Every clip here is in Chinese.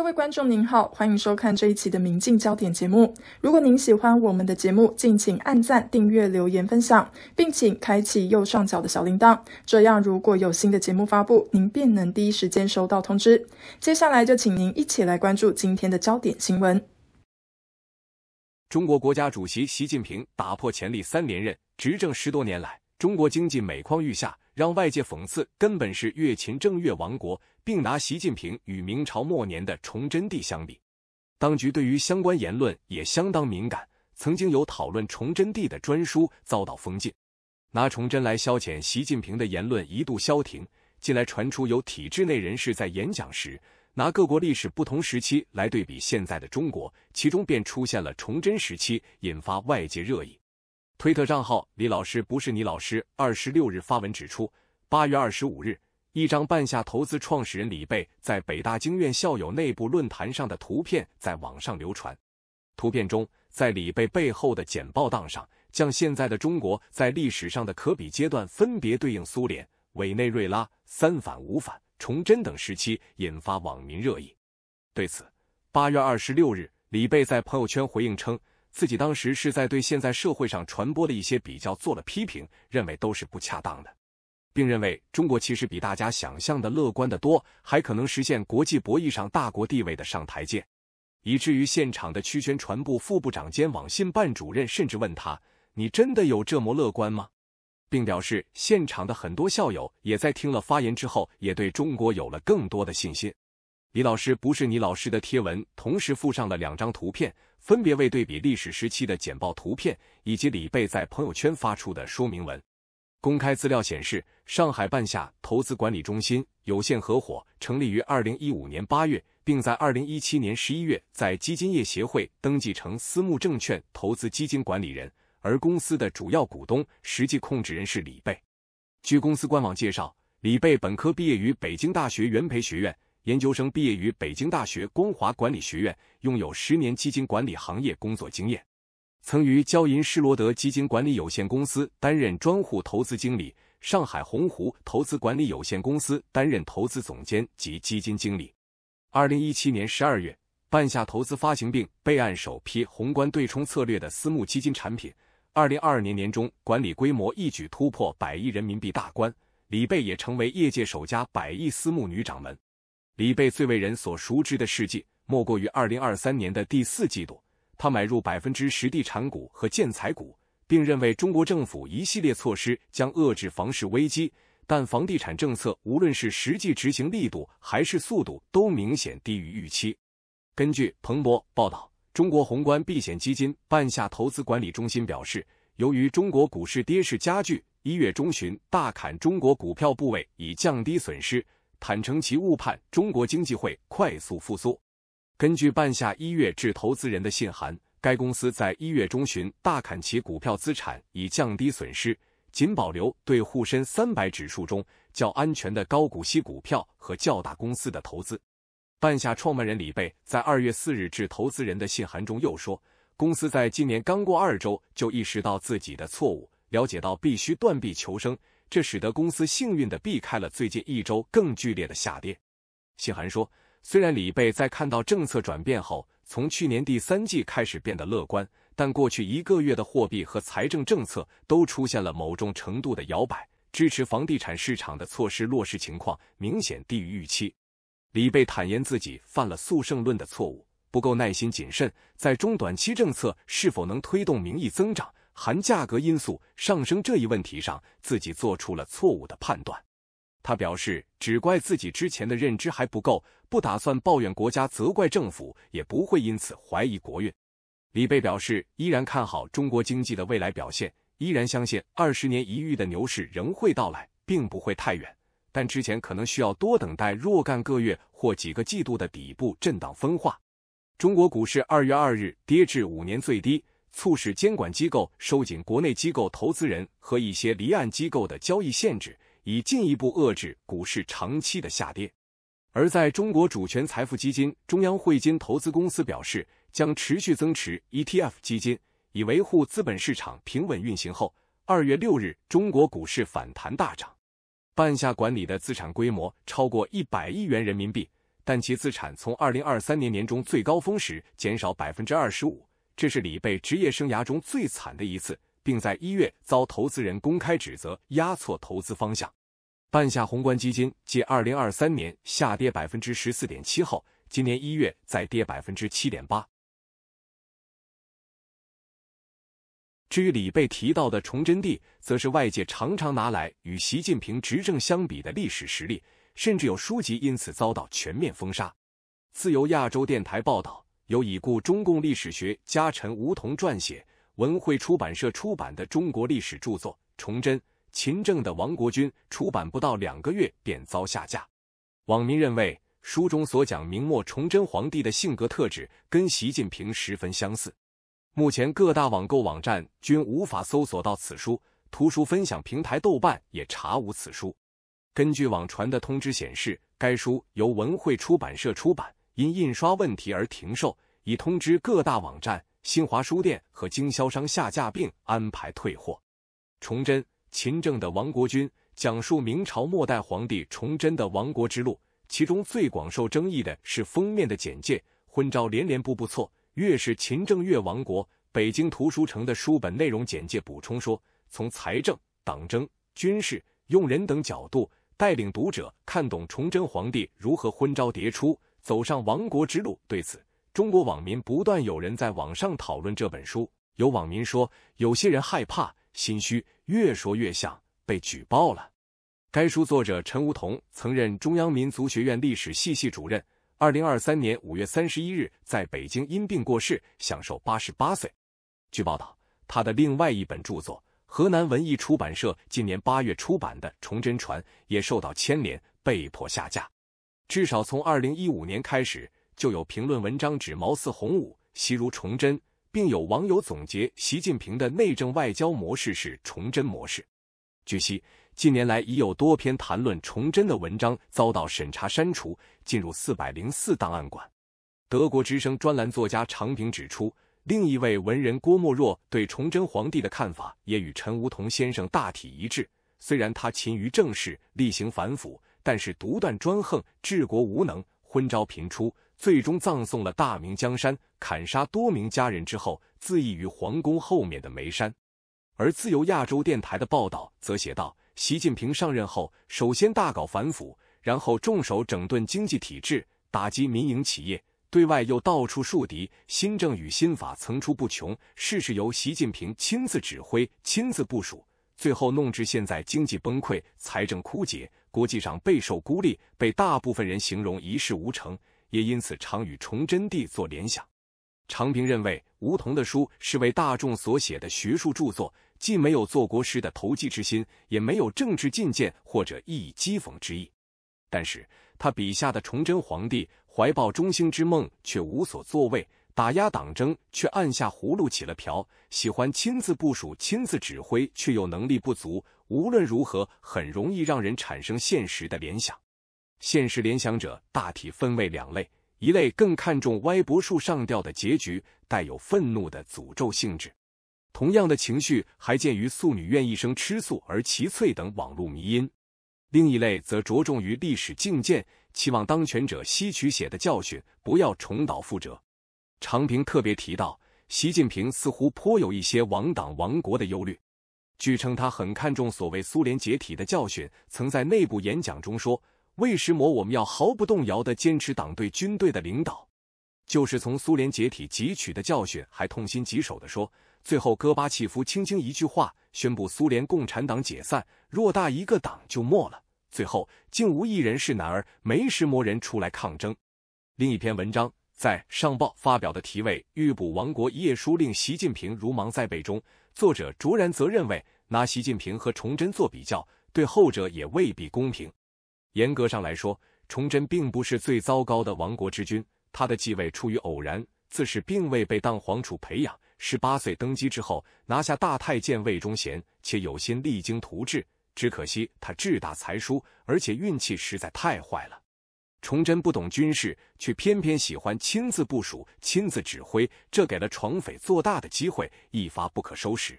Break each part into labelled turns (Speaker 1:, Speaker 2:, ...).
Speaker 1: 各位观众您好，欢迎收看这一期的《明镜焦点》节目。如果您喜欢我们的节目，敬请按赞、订阅、留言、分享，并请开启右上角的小铃铛，这样如果有新的节目发布，您便能第一时间收到通知。接下来就请您一起来关注今天的焦点新闻：中国国家主席习近平打破潜力三连任，执政十多年来。中国经济每况愈下，让外界讽刺根本是越秦正越亡国，并拿习近平与明朝末年的崇祯帝相比。当局对于相关言论也相当敏感，曾经有讨论崇祯帝的专书遭到封禁。拿崇祯来消遣习近平的言论一度消停，近来传出有体制内人士在演讲时拿各国历史不同时期来对比现在的中国，其中便出现了崇祯时期，引发外界热议。推特账号“李老师不是你老师”二十六日发文指出，八月二十五日，一张半夏投资创始人李贝在北大经院校友内部论坛上的图片在网上流传。图片中，在李贝背后的简报档上，将现在的中国在历史上的可比阶段分别对应苏联、委内瑞拉、三反五反、崇祯等时期，引发网民热议。对此，八月二十六日，李贝在朋友圈回应称。自己当时是在对现在社会上传播的一些比较做了批评，认为都是不恰当的，并认为中国其实比大家想象的乐观的多，还可能实现国际博弈上大国地位的上台阶。以至于现场的区宣传部副部长兼网信办主任甚至问他：“你真的有这么乐观吗？”并表示现场的很多校友也在听了发言之后，也对中国有了更多的信心。李老师不是你老师的贴文，同时附上了两张图片，分别为对比历史时期的简报图片以及李贝在朋友圈发出的说明文。公开资料显示，上海半夏投资管理中心有限合伙成立于二零一五年八月，并在二零一七年十一月在基金业协会登记成私募证券投资基金管理人，而公司的主要股东、实际控制人是李贝。据公司官网介绍，李贝本科毕业于北京大学元培学院。研究生毕业于北京大学光华管理学院，拥有十年基金管理行业工作经验，曾于交银施罗德基金管理有限公司担任专户投资经理，上海鸿湖投资管理有限公司担任投资总监及基金经理。二零一七年十二月，办下投资发行并备案首批宏观对冲策略的私募基金产品。二零二二年年中，管理规模一举突破百亿人民币大关，李贝也成为业界首家百亿私募女掌门。李贝最为人所熟知的事迹，莫过于2023年的第四季度，他买入百分之十地产股和建材股，并认为中国政府一系列措施将遏制房市危机。但房地产政策无论是实际执行力度还是速度，都明显低于预期。根据彭博报道，中国宏观避险基金半夏投资管理中心表示，由于中国股市跌势加剧，一月中旬大砍中国股票部位，以降低损失。坦诚其误判中国经济会快速复苏。根据半夏一月至投资人的信函，该公司在一月中旬大砍其股票资产以降低损失，仅保留对沪深三百指数中较安全的高股息股票和较大公司的投资。半夏创办人李贝在二月四日至投资人的信函中又说，公司在今年刚过二周就意识到自己的错误，了解到必须断臂求生。这使得公司幸运的避开了最近一周更剧烈的下跌。信函说，虽然李贝在看到政策转变后，从去年第三季开始变得乐观，但过去一个月的货币和财政政策都出现了某种程度的摇摆，支持房地产市场的措施落实情况明显低于预期。李贝坦言自己犯了速胜论的错误，不够耐心谨慎，在中短期政策是否能推动名义增长。含价格因素上升这一问题上，自己做出了错误的判断。他表示，只怪自己之前的认知还不够，不打算抱怨国家，责怪政府，也不会因此怀疑国运。李贝表示，依然看好中国经济的未来表现，依然相信二十年一遇的牛市仍会到来，并不会太远，但之前可能需要多等待若干个月或几个季度的底部震荡分化。中国股市二月二日跌至五年最低。促使监管机构收紧国内机构投资人和一些离岸机构的交易限制，以进一步遏制股市长期的下跌。而在中国主权财富基金中央汇金投资公司表示将持续增持 ETF 基金，以维护资本市场平稳运行后，二月六日中国股市反弹大涨。半夏管理的资产规模超过一百亿元人民币，但其资产从二零二三年年中最高峰时减少百分之二十五。这是李贝职业生涯中最惨的一次，并在一月遭投资人公开指责压错投资方向。半夏宏观基金继二零二三年下跌百分之十四点七后，今年一月再跌百分之七点八。至于李贝提到的崇祯帝，则是外界常常拿来与习近平执政相比的历史实例，甚至有书籍因此遭到全面封杀。自由亚洲电台报道。由已故中共历史学家陈梧桐撰写、文汇出版社出版的中国历史著作《崇祯：勤政的亡国君》，出版不到两个月便遭下架。网民认为，书中所讲明末崇祯皇帝的性格特质跟习近平十分相似。目前各大网购网站均无法搜索到此书，图书分享平台豆瓣也查无此书。根据网传的通知显示，该书由文汇出版社出版。因印刷问题而停售，已通知各大网站、新华书店和经销商下架，并安排退货。《崇祯：秦政的亡国军讲述明朝末代皇帝崇祯的亡国之路，其中最广受争议的是封面的简介“婚招连连，步步错，越是秦政越亡国”。北京图书城的书本内容简介补充说，从财政、党争、军事、用人等角度，带领读者看懂崇祯皇帝如何昏招迭出。走上亡国之路。对此，中国网民不断有人在网上讨论这本书。有网民说，有些人害怕、心虚，越说越像被举报了。该书作者陈梧桐曾任中央民族学院历史系系主任，二零二三年五月三十一日在北京因病过世，享受八十八岁。据报道，他的另外一本著作《河南文艺出版社今年八月出版的《崇祯传》也受到牵连，被迫下架。至少从二零一五年开始，就有评论文章指毛似洪武，习如崇祯，并有网友总结习近平的内政外交模式是崇祯模式。据悉，近年来已有多篇谈论崇祯的文章遭到审查删除，进入四百零四档案馆。德国之声专栏作家常平指出，另一位文人郭沫若对崇祯皇帝的看法也与陈梧桐先生大体一致。虽然他勤于政事，例行反腐。但是独断专横，治国无能，昏招频出，最终葬送了大明江山。砍杀多名家人之后，自缢于皇宫后面的煤山。而自由亚洲电台的报道则写道：习近平上任后，首先大搞反腐，然后重手整顿经济体制，打击民营企业，对外又到处树敌，新政与新法层出不穷，事事由习近平亲自指挥、亲自部署。最后弄至现在经济崩溃、财政枯竭、国际上备受孤立，被大部分人形容一事无成，也因此常与崇祯帝做联想。常平认为，梧桐的书是为大众所写的学术著作，既没有做国师的投机之心，也没有政治进谏或者意讥讽之意。但是，他笔下的崇祯皇帝怀抱中兴之梦，却无所作为。打压党争，却按下葫芦起了瓢；喜欢亲自部署、亲自指挥，却又能力不足。无论如何，很容易让人产生现实的联想。现实联想者大体分为两类：一类更看重歪脖树上吊的结局，带有愤怒的诅咒性质；同样的情绪还见于“素女愿一生吃素”而“齐翠”等网络迷因。另一类则着重于历史境界，期望当权者吸取血的教训，不要重蹈覆辙。常平特别提到，习近平似乎颇有一些亡党亡国的忧虑。据称，他很看重所谓苏联解体的教训，曾在内部演讲中说：“为什么我们要毫不动摇的坚持党对军队的领导，就是从苏联解体汲取的教训。”还痛心疾首地说：“最后，戈巴契夫轻轻一句话，宣布苏联共产党解散，偌大一个党就没了，最后竟无一人是男儿，没什么人出来抗争。”另一篇文章。在《上报》发表的题为《欲补亡国夜书令》习近平如芒在背中，作者卓然则认为，拿习近平和崇祯做比较，对后者也未必公平。严格上来说，崇祯并不是最糟糕的亡国之君，他的继位出于偶然，自是并未被当皇储培养。十八岁登基之后，拿下大太监魏忠贤，且有心励精图治，只可惜他志大才疏，而且运气实在太坏了。崇祯不懂军事，却偏偏喜欢亲自部署、亲自指挥，这给了闯匪做大的机会，一发不可收拾。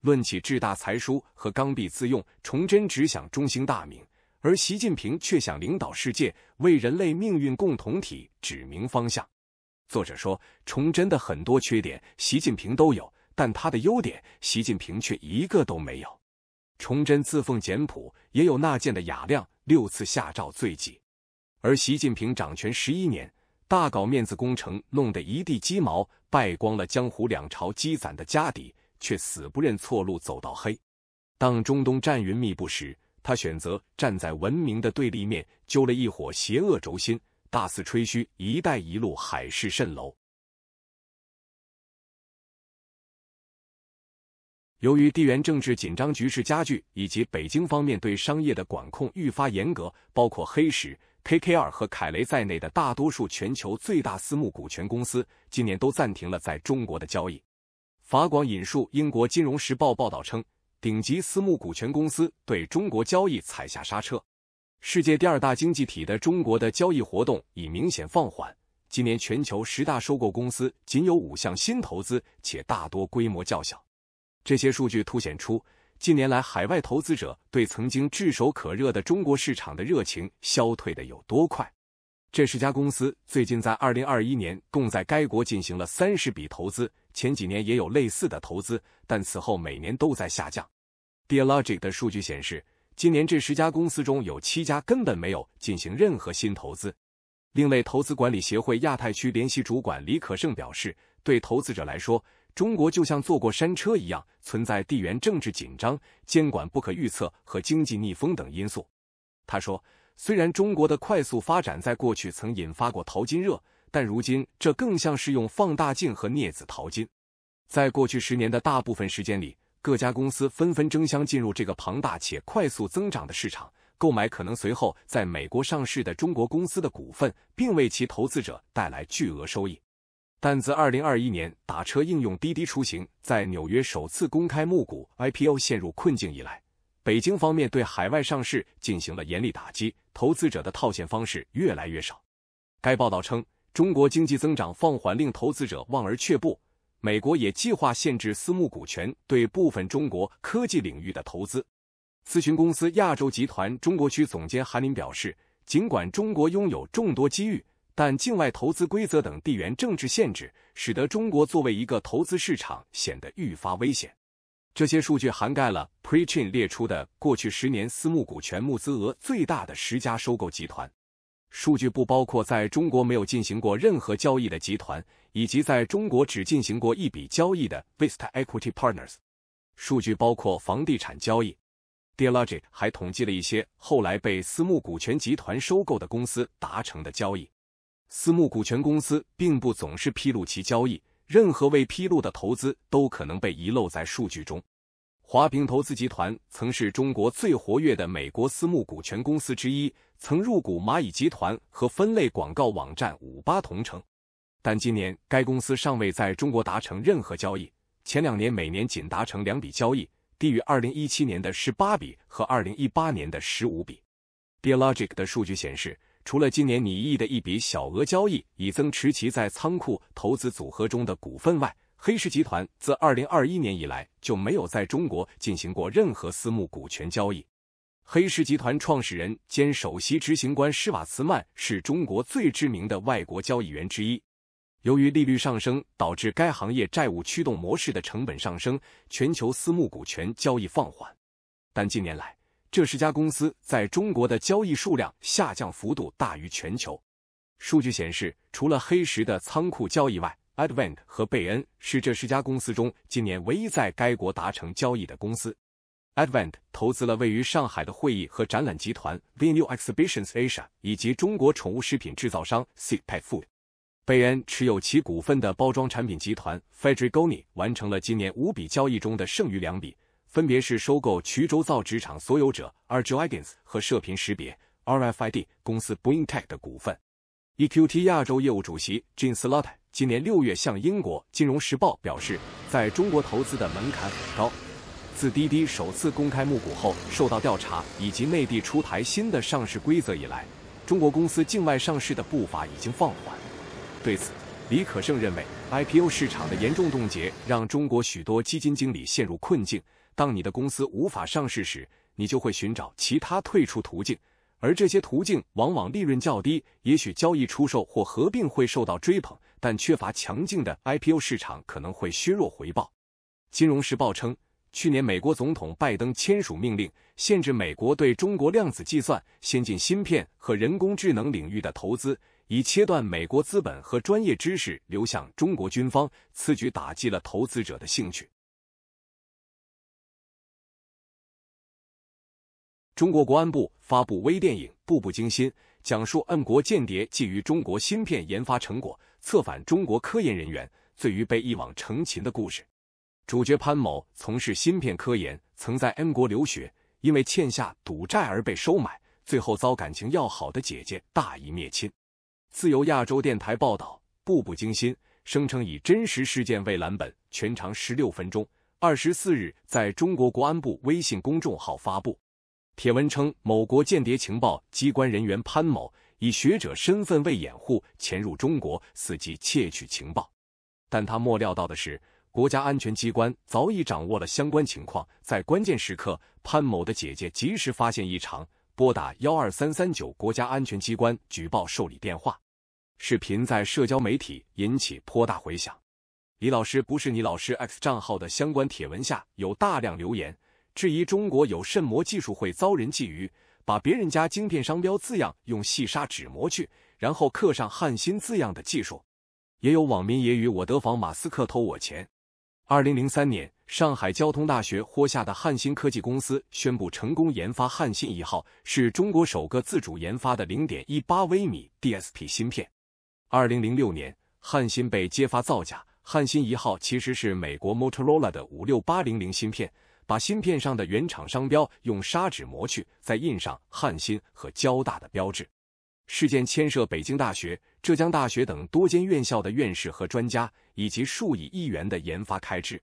Speaker 1: 论起志大才疏和刚愎自用，崇祯只想中兴大明，而习近平却想领导世界，为人类命运共同体指明方向。作者说，崇祯的很多缺点，习近平都有，但他的优点，习近平却一个都没有。崇祯自奉简朴，也有纳谏的雅量，六次下诏罪己。而习近平掌权十一年，大搞面子工程，弄得一地鸡毛，败光了江湖两朝积攒的家底，却死不认错，路走到黑。当中东战云密布时，他选择站在文明的对立面，揪了一伙邪恶轴心，大肆吹嘘“一带一路”海市蜃楼。由于地缘政治紧张局势加剧，以及北京方面对商业的管控愈发严格，包括黑石。KKR 和凯雷在内的大多数全球最大私募股权公司今年都暂停了在中国的交易。法广引述英国《金融时报》报道称，顶级私募股权公司对中国交易踩下刹车。世界第二大经济体的中国的交易活动已明显放缓。今年全球十大收购公司仅有五项新投资，且大多规模较小。这些数据凸显出。近年来，海外投资者对曾经炙手可热的中国市场的热情消退的有多快？这十家公司最近在2021年共在该国进行了三十笔投资，前几年也有类似的投资，但此后每年都在下降。Dealogic 的数据显示，今年这十家公司中有七家根本没有进行任何新投资。另类投资管理协会亚太区联系主管李可胜表示，对投资者来说，中国就像坐过山车一样，存在地缘政治紧张、监管不可预测和经济逆风等因素。他说，虽然中国的快速发展在过去曾引发过淘金热，但如今这更像是用放大镜和镊子淘金。在过去十年的大部分时间里，各家公司纷纷争相进入这个庞大且快速增长的市场，购买可能随后在美国上市的中国公司的股份，并为其投资者带来巨额收益。但自二零二一年打车应用滴滴出行在纽约首次公开募股 IPO 陷入困境以来，北京方面对海外上市进行了严厉打击，投资者的套现方式越来越少。该报道称，中国经济增长放缓令投资者望而却步，美国也计划限制私募股权对部分中国科技领域的投资。咨询公司亚洲集团中国区总监韩林表示，尽管中国拥有众多机遇。但境外投资规则等地缘政治限制，使得中国作为一个投资市场显得愈发危险。这些数据涵盖了 p r e c h i n 列出的过去十年私募股权募资额最大的十家收购集团。数据不包括在中国没有进行过任何交易的集团，以及在中国只进行过一笔交易的 Vista Equity Partners。数据包括房地产交易。Dealogic 还统计了一些后来被私募股权集团收购的公司达成的交易。私募股权公司并不总是披露其交易，任何未披露的投资都可能被遗漏在数据中。华平投资集团曾是中国最活跃的美国私募股权公司之一，曾入股蚂蚁集团和分类广告网站五八同城，但今年该公司尚未在中国达成任何交易。前两年每年仅达成两笔交易，低于2017年的十八笔和2018年的十五笔。d i o l o g i c 的数据显示。除了今年拟议的一笔小额交易，以增持其在仓库投资组合中的股份外，黑石集团自二零二一年以来就没有在中国进行过任何私募股权交易。黑石集团创始人兼首席执行官施瓦茨曼是中国最知名的外国交易员之一。由于利率上升导致该行业债务驱动模式的成本上升，全球私募股权交易放缓。但近年来，这十家公司在中国的交易数量下降幅度大于全球。数据显示，除了黑石的仓库交易外，Advent 和贝恩是这十家公司中今年唯一在该国达成交易的公司。Advent 投资了位于上海的会议和展览集团 Venue Exhibitions Asia，以及中国宠物食品制造商 Sea Pet Food。贝恩持有其股份的包装产品集团 f e d e r i g o n i 完成了今年五笔交易中的剩余两笔。分别是收购衢州造纸厂所有者 Argiagins 和射频识别 RFID 公司 b r i n Tech 的股份。EQT 亚洲业务主席 j a m s Lott 今年六月向英国《金融时报》表示，在中国投资的门槛很高。自滴滴首次公开募股后，受到调查以及内地出台新的上市规则以来，中国公司境外上市的步伐已经放缓。对此，李可胜认为，IPO 市场的严重冻结让中国许多基金经理陷入困境。当你的公司无法上市时，你就会寻找其他退出途径，而这些途径往往利润较低。也许交易出售或合并会受到追捧，但缺乏强劲的 IPO 市场可能会削弱回报。金融时报称，去年美国总统拜登签署命令，限制美国对中国量子计算、先进芯片和人工智能领域的投资，以切断美国资本和专业知识流向中国军方。此举打击了投资者的兴趣。中国公安部发布微电影《步步惊心》，讲述 N 国间谍觊觎中国芯片研发成果，策反中国科研人员，罪于被一网成擒的故事。主角潘某从事芯片科研，曾在 N 国留学，因为欠下赌债而被收买，最后遭感情要好的姐姐大义灭亲。自由亚洲电台报道，《步步惊心》声称以真实事件为蓝本，全长十六分钟，二十四日在中国公安部微信公众号发布。帖文称，某国间谍情报机关人员潘某以学者身份为掩护潜入中国，伺机窃取情报。但他莫料到的是，国家安全机关早已掌握了相关情况。在关键时刻，潘某的姐姐及时发现异常，拨打幺二三三九国家安全机关举报受理电话。视频在社交媒体引起颇大回响。李老师不是你老师 X 账号的相关帖文下有大量留言。质疑中国有渗膜技术会遭人觊觎，把别人家晶片商标字样用细砂纸磨去，然后刻上汉芯字样的技术。也有网民揶揄我德防马斯克偷我钱。二零零三年，上海交通大学豁下的汉芯科技公司宣布成功研发汉芯一号，是中国首个自主研发的零点一八微米 DSP 芯片。二零零六年，汉芯被揭发造假，汉芯一号其实是美国 Motorola 的五六八零零芯片。把芯片上的原厂商标用砂纸磨去，再印上汉芯和交大的标志。事件牵涉北京大学、浙江大学等多间院校的院士和专家，以及数以亿元的研发开支。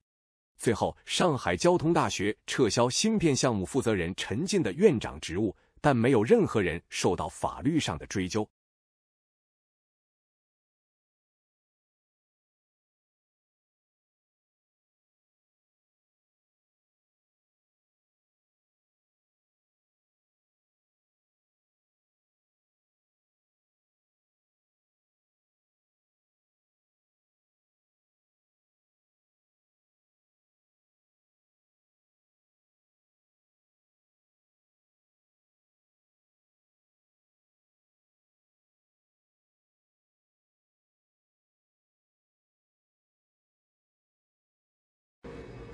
Speaker 1: 最后，上海交通大学撤销芯片项目负责人陈进的院长职务，但没有任何人受到法律上的追究。